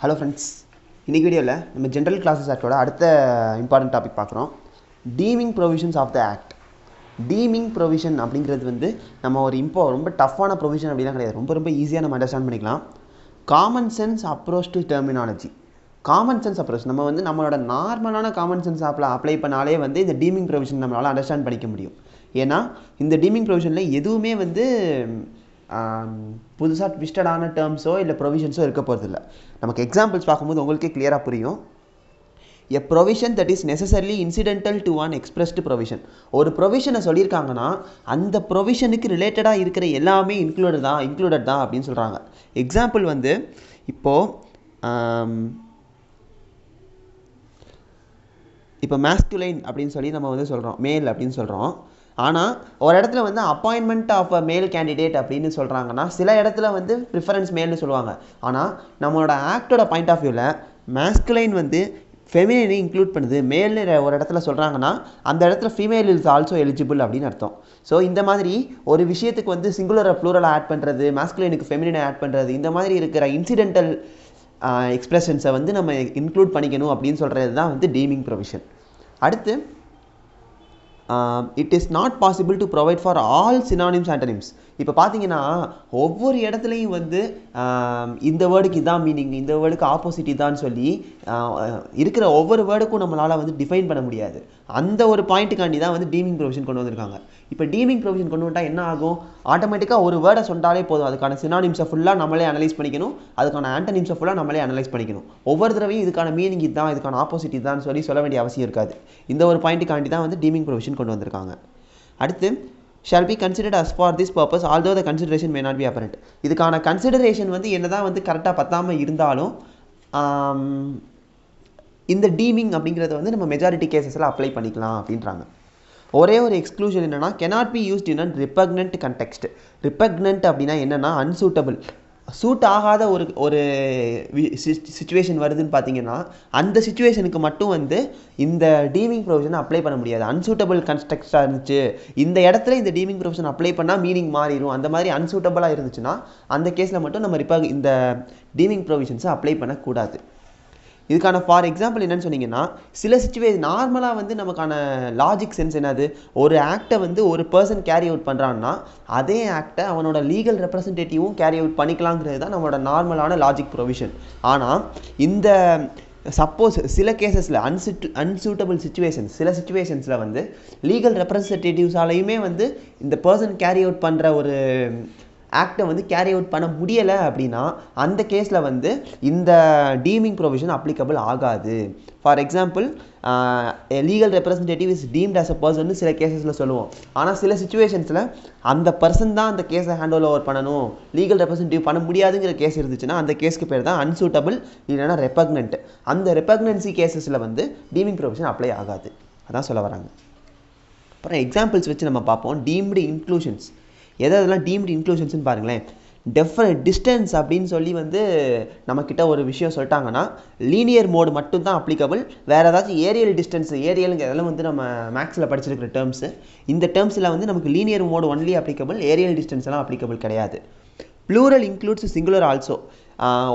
hello friends இன்றைக்கி வீடியோவில் நம்ம ஜென்ரல் கிளாஸஸ் ஆக்டோட அடுத்த இம்பார்ட்டன்ட் டாபிக் பார்க்குறோம் deeming provisions of the act deeming provision அப்படிங்கிறது வந்து நம்ம ஒரு இம்போ ரொம்ப டஃப்பான ப்ரொவிஷன் அப்படிலாம் கிடையாது ரொம்ப ரொம்ப ஈஸியாக நம்ம அண்டர்ஸ்டாண்ட் பண்ணிக்கலாம் common sense approach to terminology common sense approach நம்ம வந்து நம்மளோட நார்மலான காமன் சென்ஸ் ஆப்பில் அப்ளை பண்ணாலே வந்து இந்த டீமிங் ப்ரொவிஷன் நம்மளால் அண்டர்ஸ்டாண்ட் பண்ணிக்க முடியும் ஏன்னா இந்த டீமிங் ப்ரொவிஷனில் எதுவுமே வந்து புதுசாக ட்விஸ்டடான டேர்ம்ஸோ இல்லை ப்ரொவிஷன்ஸோ இருக்க போகிறதில்ல நமக்கு எக்ஸாம்பிள்ஸ் பார்க்கும்போது உங்களுக்கே கிளியராக புரியும் a provision that is necessarily incidental to one expressed provision ஒரு ப்ரொவிஷனை சொல்லியிருக்காங்கன்னா அந்த ப்ரொவிஷனுக்கு ரிலேட்டடாக இருக்கிற எல்லாமே இன்க்ளூடட் தான் இன்க்ளூடட் தான் அப்படின்னு சொல்கிறாங்க எக்ஸாம்பிள் வந்து இப்போது இப்போ மேஸ்குலைன் அப்படின்னு சொல்லி நம்ம வந்து சொல்கிறோம் மேல் அப்படின்னு சொல்கிறோம் ஆனால் ஒரு இடத்துல வந்து அப்பாயின்மெண்ட் ஆஃப் அ மேல் கேண்டிடேட் அப்படின்னு சொல்கிறாங்கன்னா சில இடத்துல வந்து ப்ரிஃபரன்ஸ் மேல்னு சொல்லுவாங்க ஆனால் நம்மளோட ஆக்டோட பாயிண்ட் ஆஃப் வியூவில் மேஸ்குலைன் வந்து ஃபெமினைனை இன்க்ளூட் பண்ணுது மேல் ஒரு இடத்துல சொல்கிறாங்கன்னா அந்த இடத்துல ஃபீமேல் இஸ் ஆல்சோ எலிஜிபிள் அப்படின்னு அர்த்தம் ஸோ இந்த மாதிரி ஒரு விஷயத்துக்கு வந்து சிங்குலரை ப்ளூரலாக ஆட் பண்ணுறது மேஸ்குலைனுக்கு ஃபெமினை ஆட் பண்ணுறது இந்த மாதிரி இருக்கிற இன்சிடென்டல் எக்ஸ்ப்ரெஷன்ஸை வந்து நம்ம இன்க்ளூட் பண்ணிக்கணும் அப்படின்னு சொல்கிறது தான் வந்து டீமிங் ப்ரொவிஷன் அடுத்து it is not possible to provide for all synonyms antonyms இப்போ பார்த்தீங்கன்னா ஒவ்வொரு இடத்துலையும் வந்து இந்த வேர்டுக்கு இதான் மீனிங் இந்த வேர்டுக்கு ஆப்போசிட் இதான்னு சொல்லி இருக்கிற ஒவ்வொரு வேர்டுக்கும் நம்மளால் வந்து டிஃபைன் பண்ண முடியாது அந்த ஒரு பாயிண்ட்டுக்காண்டி தான் வந்து டீமிங் ப்ரொவிஷன் கொண்டு வந்திருக்காங்க இப்போ டீமிங் ப்ரொவிஷன் கொண்டு வந்துட்டால் என்ன ஆகும் ஆட்டோமேட்டிக்காக ஒரு வேர்டை சொன்னாலே போதும் அதுக்கான சினானிம்ஸை ஃபுல்லாக நம்மளே அனலைஸ் பண்ணிக்கணும் அதுக்கான ஆண்டனிம்ஸை ஃபுல்லாக நம்மளே அனலைஸ் பண்ணிக்கணும் ஒவ்வொரு தடவையும் இதுக்கான மீனிங் இதுதான் இதுக்கான ஆப்போசிட் இதுதான் சொல்லி சொல்ல வேண்டிய அவசியம் இருக்காது இந்த ஒரு பாயிண்ட்டுக்காண்டி தான் வந்து டீமிங் ப்ரொவிஷன் கொண்டு வந்திருக்காங்க அடுத்து shall be considered as for this purpose although the consideration may not be apparent இதுக்கான கன்சிடரேஷன் வந்து என்ன தான் வந்து கரெக்டாக பத்தாமல் இருந்தாலும் இந்த டீமிங் அப்படிங்கிறத வந்து நம்ம மெஜாரிட்டி கேசஸில் அப்ளை பண்ணிக்கலாம் அப்படின்றாங்க ஒரே ஒரு எக்ஸ்க்ளூஷன் என்னென்னா cannot be used in and repugnant context repugnant அப்படின்னா என்னென்னா அன்சூட்டபிள் சூட் ஆகாத ஒரு ஒரு சுச்சுவேஷன் வருதுன்னு பார்த்தீங்கன்னா அந்த சுச்சுவேஷனுக்கு மட்டும் வந்து இந்த டீமிங் ப்ரொவிஷனை அப்ளை பண்ண முடியாது அன்சூட்டபிள் கன்ஸ்ட்ரக்ஸ்டாக இருந்துச்சு இந்த இடத்துல இந்த டீமிங் ப்ரொவிஷன் அப்ளை பண்ணால் மீனிங் மாறிடும் அந்த மாதிரி அன்சூட்டபிளாக இருந்துச்சுன்னா அந்த கேஸில் மட்டும் நம்ம ரிப்ப இந்த டீமிங் ப்ரொவிஷன்ஸை அப்ளை பண்ணக்கூடாது இதுக்கான ஃபார் எக்ஸாம்பிள் என்னென்னு சொன்னீங்கன்னா சில சுச்சுவேஷன் நார்மலாக வந்து நமக்கான லாஜிக் சென்ஸ் என்னது ஒரு ஆக்டை வந்து ஒரு பர்சன் கேரி அவுட் பண்ணுறான்னா அதே ஆக்டை அவனோட லீகல் ரெப்ரசன்டேட்டிவும் கேரி அவுட் பண்ணிக்கலாங்கிறது தான் நம்மளோட நார்மலான லாஜிக் ப்ரொவிஷன் ஆனால் இந்த சப்போஸ் சில கேசஸில் அன்சிட் அன்சூட்டபிள் சுச்சுவேஷன்ஸ் சில சுச்சுவேஷன்ஸில் வந்து லீகல் ரெப்ரசன்டேட்டிவ்ஸாலையுமே வந்து இந்த பர்சன் கேரி அவுட் பண்ணுற ஒரு ஆக்டை வந்து கேரி அவுட் பண்ண முடியலை அப்படின்னா அந்த கேஸில் வந்து இந்த டீமிங் ப்ரொவிஷன் அப்ளிகபிள் ஆகாது for example legal representative is deemed as a person சில கேசஸில் சொல்லுவோம் ஆனால் சில சுச்சுவேஷன்ஸில் அந்த பர்சன் தான் அந்த கேஸை ஹேண்டில் ஓவர் பண்ணணும் லீகல் ரெப்ரஸன்டேட்டிவ் பண்ண முடியாதுங்கிற கேஸ் இருந்துச்சுன்னா அந்த கேஸ்க்கு பேர் தான் அன்சூட்டபிள் இல்லைன்னா ரெப்பக்னன்ட் அந்த ரெப்பக்னன்சி கேசஸில் வந்து டீமிங் ப்ரொவிஷன் அப்ளை ஆகாது அதான் சொல்ல வராங்க அப்புறம் எக்ஸாம்பிள்ஸ் வச்சு நம்ம பார்ப்போம் டீம்டு இன்க்ளூஷன்ஸ் எதை அதெல்லாம் டீம்டு இன்க்ளூஷன்ஸ்னு பாருங்களேன் டெஃப டிஸ்டன்ஸ் அப்படின்னு சொல்லி வந்து நம்மக்கிட்ட ஒரு விஷயம் சொல்லிட்டாங்கன்னா லீனியர் மோடு மட்டும்தான் அப்ளிகபிள் வேறு ஏதாச்சும் ஏரியல் டிஸ்டன்ஸ் ஏரியலுங்க இதெல்லாம் வந்து நம்ம மேக்ஸில் படிச்சிருக்கிற டேர்ம்ஸு இந்த டேர்ம்ஸில் வந்து நமக்கு linear mode only applicable aerial distance எல்லாம் அப்ளிகபிள் கிடையாது ப்ளூரல் இன்க்ளூட்ஸ் சிங்குலர் ஆல்சோ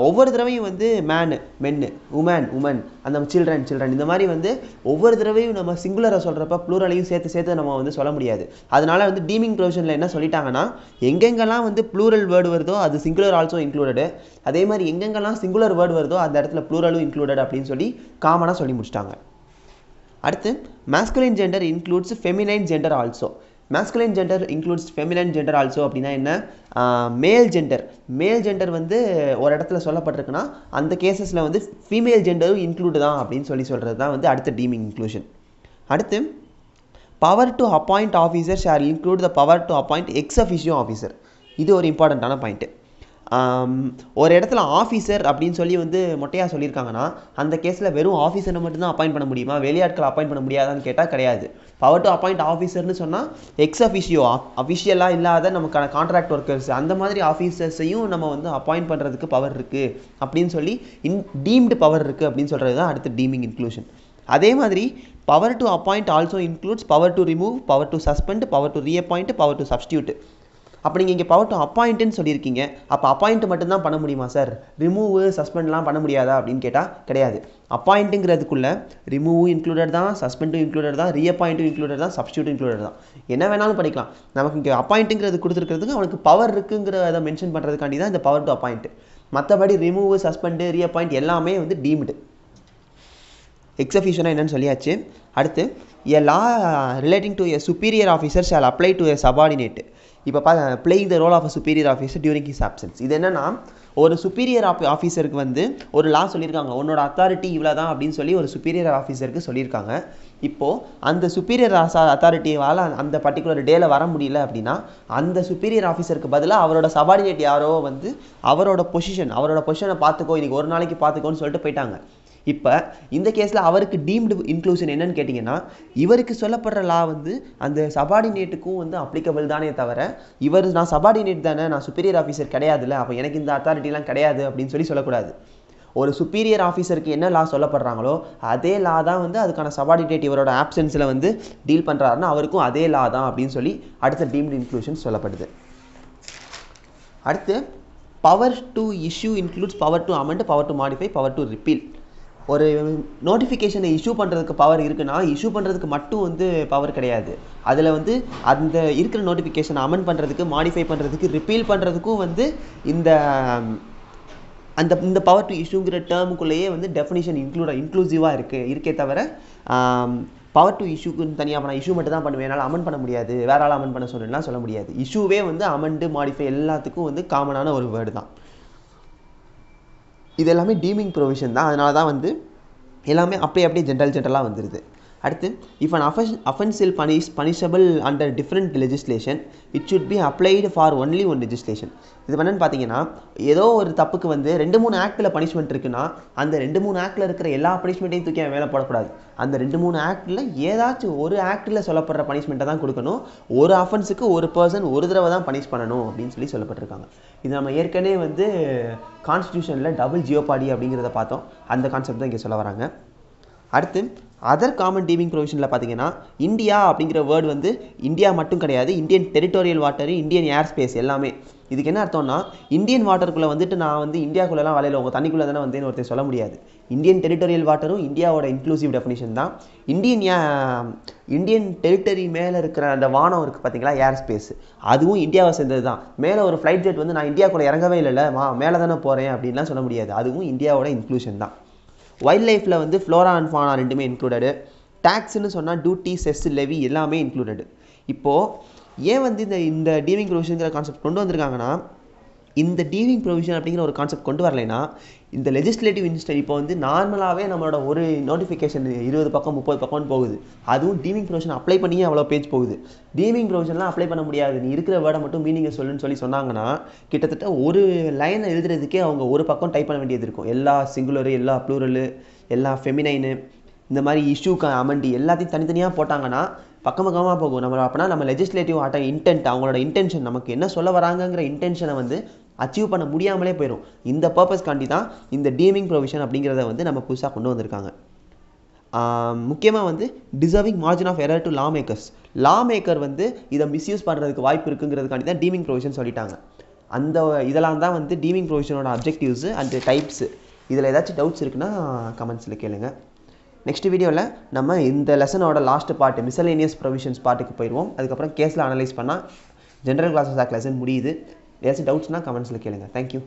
ஒவ்வொரு தடவையும் வந்து மேனு மென்னு உமன் உமன் அந்த சில்ட்ரன் சில்ட்ரன் இந்த மாதிரி வந்து ஒவ்வொரு தடவையும் நம்ம சிங்குலரை சொல்கிறப்ப ப்ளூரலையும் சேர்த்து சேர்த்து நம்ம வந்து சொல்ல முடியாது அதனால் வந்து டீமிங் ப்ரொவிஷனில் என்ன சொல்லிட்டாங்கன்னா எங்கெங்கெல்லாம் வந்து ப்ளூரல் வேர்டு வருதோ அது சிங்குலர் ஆல்சோ இன்க்ளூடடு அதே மாதிரி எங்கெங்கெல்லாம் சிங்குலர் வேர்டு வருதோ அந்த இடத்துல ப்ளூரலும் இன்க்ளூடட் அப்படின்னு சொல்லி காமனாக சொல்லி முடிச்சிட்டாங்க அடுத்து masculine gender includes feminine gender also masculine gender includes feminine gender also அப்படின்னா என்ன மேல் ஜெண்டர் மேல் ஜெண்டர் வந்து ஒரு இடத்துல சொல்லப்பட்டிருக்குன்னா அந்த கேசஸில் வந்து ஃபீமேல் ஜெண்டரும் இன்க்ளூடு தான் அப்படின்னு சொல்லி சொல்கிறது தான் வந்து அடுத்த டீமிங் இன்க்ளூஷன் அடுத்து power to appoint officer shall include the power to appoint ex officio officer இது ஒரு இம்பார்ட்டண்ட்டான பாயிண்ட்டு ஒரு இடத்துல ஆஃபீஸர் அப்படின்னு சொல்லி வந்து மொட்டையாக சொல்லியிருக்காங்கன்னா அந்த கேஸில் வெறும் ஆஃபீஸரை மட்டும்தான் அப்பாயிண்ட் பண்ண முடியுமா வெளியாட்கள் அப்பாயிண்ட் பண்ண முடியாதான்னு கேட்டால் கிடையாது பவர் டு அப்பாயிண்ட் ஆஃபீஸர்னு சொன்னால் எக்ஸ் அஃபிஷியோ அஃபிஷியலாக இல்லாத நமக்கான கான்ட்ராக்ட் ஒர்க்கர்ஸ் அந்த மாதிரி ஆஃபீஸர்ஸையும் நம்ம வந்து அப்பாயிண்ட் பண்ணுறதுக்கு பவர் இருக்குது அப்படின்னு சொல்லி இன் டீம்டு பவர் இருக்குது அப்படின்னு சொல்கிறது தான் அடுத்து டீமிங் இன்க்ளூஷன் அதே மாதிரி power to appoint also includes power to remove power to suspend power to reappoint power to substitute அப்போ நீங்கள் இங்கே பவர் டு அப்பாயிண்ட்டுன்னு சொல்லியிருக்கீங்க அப்போ அப்பாயிண்ட் மட்டும்தான் பண்ண முடியுமா சார் ரிமூவ் சஸ்பெண்ட்லாம் பண்ண முடியாதா அப்படின்னு கேட்டால் கிடையாது அப்பாயிண்ட்டுங்கிறதுக்குள்ளே ரிமூவும் இன்க்ளூடட் தான் சஸ்பெண்டும் இன்க்ளூடட் தான் ரீஅப்பாயிண்ட்டும் இன்க்ளூடட் தான் சப்ஸ்டியூட் இன்க்ளூடட் தான் என்ன வேணாலும் படிக்கலாம் நமக்கு இங்கே அப்பாயிண்ட்டுங்கிறது கொடுத்துருக்கிறதுக்கு அவனுக்கு பவர் இருக்குங்கிறத மென்ஷன் பண்ணுறதுக்காண்டி தான் இந்த பவர் டு அப்பாயிண்ட் மற்றபடி ரிமூவ் சஸ்பெண்டு ரீஅப்பாயிண்ட் எல்லாமே வந்து டீம்டு எக்ஸபிஷனாக என்னன்னு சொல்லியாச்சு அடுத்து a law relating to a superior officer shall apply to a subordinate இப்போ பா playing the role of a superior officer during his absence இது என்னன்னா ஒரு சுப்பீரியர் ஆஃப் ஆஃபீஸருக்கு வந்து ஒரு லா சொல்லியிருக்காங்க உன்னோட அத்தாரிட்டி இவ்வளோ தான் அப்படின்னு சொல்லி ஒரு சுப்பீரியர் ஆஃபீஸருக்கு சொல்லியிருக்காங்க இப்போது அந்த சுப்பீரியர் ஆசா அத்தாரிட்டியால் அந்த பர்டிகுலர் டேயில் வர முடியல அப்படின்னா அந்த சுப்பீரியர் ஆஃபீஸருக்கு பதிலாக அவரோட சபார்டினேட் யாரோ வந்து அவரோட பொசிஷன் அவரோட பொசிஷனை பார்த்துக்கோ இன்றைக்கி ஒரு நாளைக்கு பார்த்துக்கோன்னு சொல்லிட்டு போயிட்டாங்க இப்போ இந்த கேஸில் அவருக்கு டீம்டு இன்க்ளூஷன் என்னன்னு கேட்டிங்கன்னா இவருக்கு சொல்லப்படுற லா வந்து அந்த சபார்டினேட்டுக்கும் வந்து அப்ளிகபிள் தானே தவிர இவர் நான் சபார்டினேட் தானே நான் சுப்பீரியர் ஆஃபீஸர் கிடையாதுல்ல அப்போ எனக்கு இந்த அத்தாரிட்டிலாம் கிடையாது அப்படின்னு சொல்லி சொல்லக்கூடாது ஒரு சுப்பீரியர் ஆஃபீஸருக்கு என்ன லா சொல்லப்படுறாங்களோ அதே லா தான் வந்து அதுக்கான சபார்டினேட் இவரோட ஆப்சன்ஸில் வந்து டீல் பண்ணுறாருன்னா அவருக்கும் அதே லா தான் அப்படின்னு சொல்லி அடுத்த டீம்டு இன்க்ளூஷன் சொல்லப்படுது அடுத்து power to issue includes power to amend power to modify power to repeal ஒரு நோட்டிஃபிகேஷனை இஷ்யூ பண்ணுறதுக்கு பவர் இருக்குன்னா இஷ்யூ பண்ணுறதுக்கு மட்டும் வந்து பவர் கிடையாது அதில் வந்து அந்த இருக்கிற நோட்டிஃபிகேஷனை அமெண்ட் பண்ணுறதுக்கு மாடிஃபை பண்ணுறதுக்கு ரிப்பீல் பண்ணுறதுக்கும் வந்து இந்த அந்த இந்த பவர் டு இஷ்யூங்கிற டேர்முக்குள்ளேயே வந்து டெஃபினேஷன் இன்க்ளூட் இன்க்ளூசிவாக இருக்குது இருக்கே தவிர பவர் டு இஷ்யூக்குன்னு தனியாக நான் இஷ்யூ மட்டும் தான் பண்ணுவேன் என்னால் அமெண்ட் பண்ண முடியாது வேற ஆள் அமெண்ட் பண்ண சொல்லுன்னா சொல்ல முடியாது இஷ்யூவே வந்து அமெண்டு மாடிஃபை எல்லாத்துக்கும் வந்து காமனான ஒரு வேர்டு தான் இது எல்லாமே டீமிங் ப்ரொவிஷன் தான் அதனால தான் வந்து எல்லாமே அப்படியே அப்படியே ஜென்ரல் ஜென்ரலாக வந்துடுது அடுத்து இஃப் அன் அஃபன்ஸ் அஃபென்சில் punish punishable under different legislation it should be applied for only one legislation இது என்னென்னு பார்த்தீங்கன்னா ஏதோ ஒரு தப்புக்கு வந்து ரெண்டு மூணு ஆக்டில் பனிஷ்மெண்ட் இருக்குன்னா அந்த ரெண்டு மூணு ஆக்டில் இருக்கிற எல்லா பனிஷ்மெண்ட்டையும் தூக்கி வேலை போடக்கூடாது அந்த ரெண்டு மூணு ஆக்டில் ஏதாச்சும் ஒரு ஆக்டில் சொல்லப்படுற பனிஷ்மெண்ட்டை தான் கொடுக்கணும் ஒரு அஃபென்ஸுக்கு ஒரு பர்சன் ஒரு தடவை தான் பனிஷ் பண்ணணும் அப்படின்னு சொல்லி சொல்லப்பட்டிருக்காங்க இது நம்ம ஏற்கனவே வந்து கான்ஸ்டியூஷனில் டபுள் ஜியோபாடி அப்படிங்கிறத பார்த்தோம் அந்த கான்செப்ட் தான் இங்கே சொல்ல வராங்க அடுத்து அதர் காமன் டீமிங் ப்ரொவிஷனில் பார்த்தீங்கன்னா இந்தியா அப்படிங்கிற வேர்டு வந்து இந்தியா மட்டும் கிடையாது Indian territorial water Indian air space எல்லாமே இதுக்கு என்ன அர்த்தம்னா இந்தியன் வாட்டருக்குள்ளே வந்துட்டு நான் வந்து இந்தியாக்குள்ளெலாம் வலையில் உங்கள் தண்ணிக்குள்ளே தானே வந்தேன் ஒருத்தர் சொல்ல முடியாது இந்தியன் டெரிட்டோரியல் வாட்டரும் இந்தியாவோட இன்க்ளூசிவ் டெஃபினேஷன் தான் இந்தியன் இந்தியன் டெரிட்டரி மேலே இருக்கிற அந்த வானம் இருக்குது பார்த்தீங்களா ஏர் ஸ்பேஸ் அதுவும் இந்தியாவை சேர்ந்தது தான் மேலே ஒரு ஃப்ளைட் ஜெட் வந்து நான் இந்தியாக்குள்ளே இறங்கவே இல்லைல்ல மா மேலே தானே போகிறேன் அப்படின்லாம் சொல்ல முடியாது அதுவும் இந்தியாவோட இன்க்ளூஷன் தான் வைல்ட் லைஃப்பில் வந்து ஃப்ளோரா அண்ட் ஃபானா ரெண்டுமே இன்க்ளூடடு டேக்ஸ்ன்னு சொன்னால் டியூட்டி செஸ் லெவி எல்லாமே இன்க்ளூடடு இப்போது ஏன் வந்து இந்த இந்த டீமிங் ப்ரொவிஷனுங்கிற கான்செப்ட் கொண்டு வந்திருக்காங்கன்னா இந்த டீவிங் ப்ரொவிஷன் அப்படிங்கிற ஒரு கான்செப்ட் கொண்டு வரலைன்னா இந்த லெஜிஸ்லேட்டிவ் இன்ஸ்டர் இப்போ வந்து நார்மலாகவே நம்மளோட ஒரு நோட்டிஃபிகேஷன் இருபது பக்கம் முப்பது பக்கம்னு போகுது அதுவும் டீமிங் ப்ரொவிஷன் அப்ளை பண்ணியே அவ்வளோ பேஜ் போகுது டீமிங் ப்ரொவிஷன்லாம் அப்ளை பண்ண முடியாது நீ இருக்கிற வேர்டை மட்டும் மீனிங்கை சொல்லுன்னு சொல்லி சொன்னாங்கன்னா கிட்டத்தட்ட ஒரு லைனை எழுதுறதுக்கே அவங்க ஒரு பக்கம் டைப் பண்ண வேண்டியது இருக்கும் எல்லா சிங்குலரு எல்லா ப்ளூரலு எல்லா ஃபெமினைனு இந்த மாதிரி இஷ்யூக்கு அமண்டி எல்லாத்தையும் தனித்தனியாக போட்டாங்கன்னா பக்கம் பக்கமாக போகும் நம்ம அப்படின்னா நம்ம லெஜிஸ்லேட்டிவ் ஆட்ட இன்டென்ட் அவங்களோட இன்டென்ஷன் நமக்கு என்ன சொல்ல வராங்கங்கிற இன்டென்ஷனை வந்து அச்சீவ் பண்ண முடியாமலே போயிடும் இந்த பர்பஸ்க்காண்டி தான் இந்த டீமிங் ப்ரொவிஷன் அப்படிங்கிறத வந்து நம்ம புதுசாக கொண்டு வந்திருக்காங்க முக்கியமாக வந்து deserving margin of error to law makers law maker வந்து இதை மிஸ்யூஸ் பண்ணுறதுக்கு வாய்ப்பு இருக்குங்கிறதுக்காண்டி தான் டீமிங் ப்ரொவிஷன் சொல்லிட்டாங்க அந்த இதெல்லாம் தான் வந்து டீமிங் ப்ரொவிஷனோட அப்ஜெக்டிவ்ஸ் அண்ட் டைப்ஸு இதில் ஏதாச்சும் டவுட்ஸ் இருக்குன்னா கமெண்ட்ஸில் கேளுங்க நெக்ஸ்ட் வீடியோவில் நம்ம இந்த லெசனோட லாஸ்ட் பார்ட்டு மிசலேனியஸ் ப்ரொவிஷன்ஸ் பாட்டுக்கு போயிடுவோம் அதுக்கப்புறம் கேஸில் அனலைஸ் பண்ணால் ஜென்ரல் கிளாஸஸ் ஆக் லெசன் முடியுது ஏதாச்சும் டவுட்ஸ்னால் கமெண்ட்ஸில் கேளுங்கள் தேங்க்யூ